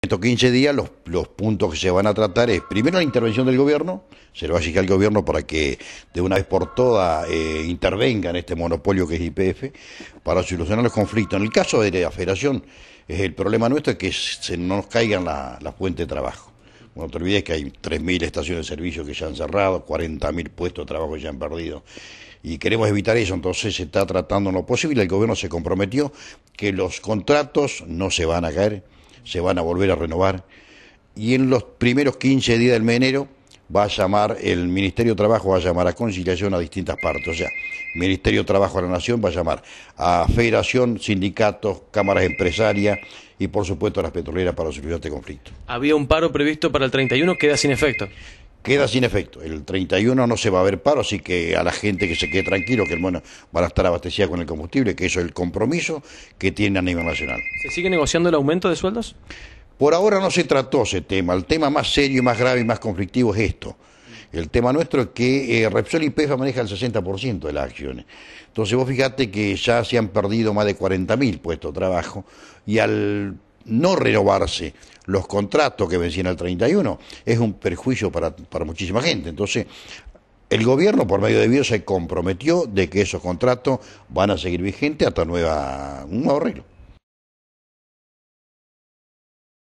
estos 15 días los, puntos que se van a tratar es primero la intervención del gobierno, se le va a exigir al gobierno para que de una vez por todas eh, intervenga en este monopolio que es IPF para solucionar los conflictos. En el caso de la federación, el problema nuestro es que se no nos caigan las fuentes de trabajo. Bueno, te olvides que hay 3.000 estaciones de servicio que ya han cerrado, 40.000 puestos de trabajo que ya han perdido. Y queremos evitar eso, entonces se está tratando lo posible. El gobierno se comprometió que los contratos no se van a caer se van a volver a renovar. Y en los primeros 15 días del mes de enero va a llamar, el Ministerio de Trabajo va a llamar a conciliación a distintas partes. O sea, Ministerio de Trabajo de la Nación va a llamar a Federación, sindicatos, cámaras empresarias y por supuesto a las petroleras para solucionar este conflicto. Había un paro previsto para el 31, queda sin efecto queda sin efecto. El 31 no se va a ver paro, así que a la gente que se quede tranquilo, que bueno van a estar abastecidas con el combustible, que eso es el compromiso que tiene a nivel nacional. ¿Se sigue negociando el aumento de sueldos? Por ahora no se trató ese tema. El tema más serio, y más grave y más conflictivo es esto. El tema nuestro es que eh, Repsol y PEFA manejan el 60% de las acciones. Entonces vos fíjate que ya se han perdido más de 40.000 puestos de trabajo y al no renovarse los contratos que vencían al 31 es un perjuicio para, para muchísima gente. Entonces, el gobierno, por medio de BIO, se comprometió de que esos contratos van a seguir vigentes hasta nueva, un nuevo arreglo.